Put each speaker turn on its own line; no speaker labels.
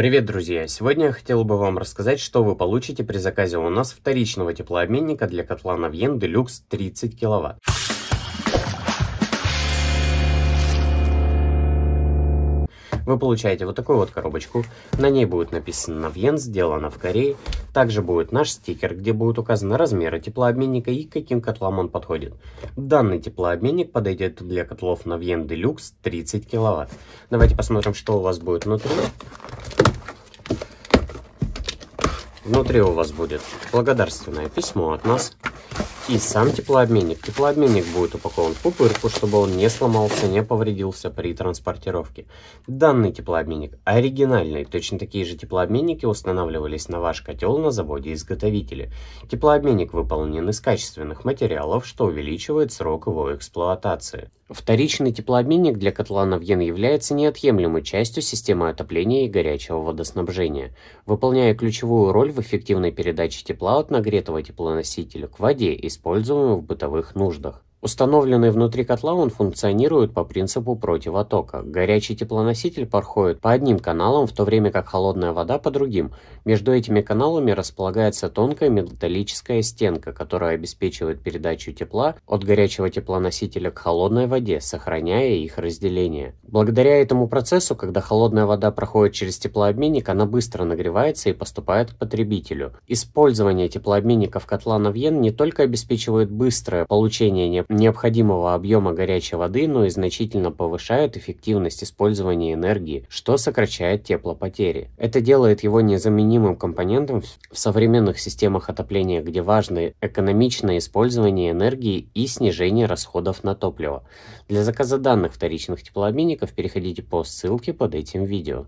Привет, друзья! Сегодня я хотел бы вам рассказать, что вы получите при заказе у нас вторичного теплообменника для котла Navien Deluxe 30 кВт. Вы получаете вот такую вот коробочку, на ней будет написано «Навьен», сделано в Корее. Также будет наш стикер, где будут указаны размеры теплообменника и каким котлам он подходит. Данный теплообменник подойдет для котлов Навьен Deluxe 30 кВт. Давайте посмотрим, что у вас будет внутри. Внутри у вас будет благодарственное письмо от нас. И сам теплообменник. Теплообменник будет упакован в пупырку, чтобы он не сломался, не повредился при транспортировке. Данный теплообменник оригинальный. Точно такие же теплообменники устанавливались на ваш котел на заводе-изготовителе. Теплообменник выполнен из качественных материалов, что увеличивает срок его эксплуатации. Вторичный теплообменник для котланов Йен является неотъемлемой частью системы отопления и горячего водоснабжения, выполняя ключевую роль в эффективной передаче тепла от нагретого теплоносителя к воде, используемой в бытовых нуждах. Установленный внутри котла он функционирует по принципу противотока. Горячий теплоноситель проходит по одним каналам, в то время как холодная вода по другим. Между этими каналами располагается тонкая металлическая стенка, которая обеспечивает передачу тепла от горячего теплоносителя к холодной воде, сохраняя их разделение. Благодаря этому процессу, когда холодная вода проходит через теплообменник, она быстро нагревается и поступает к потребителю. Использование теплообменников котла Навьен не только обеспечивает быстрое получение необходимых необходимого объема горячей воды, но и значительно повышают эффективность использования энергии, что сокращает теплопотери. Это делает его незаменимым компонентом в современных системах отопления, где важны экономичное использование энергии и снижение расходов на топливо. Для заказа данных вторичных теплообменников переходите по ссылке под этим видео.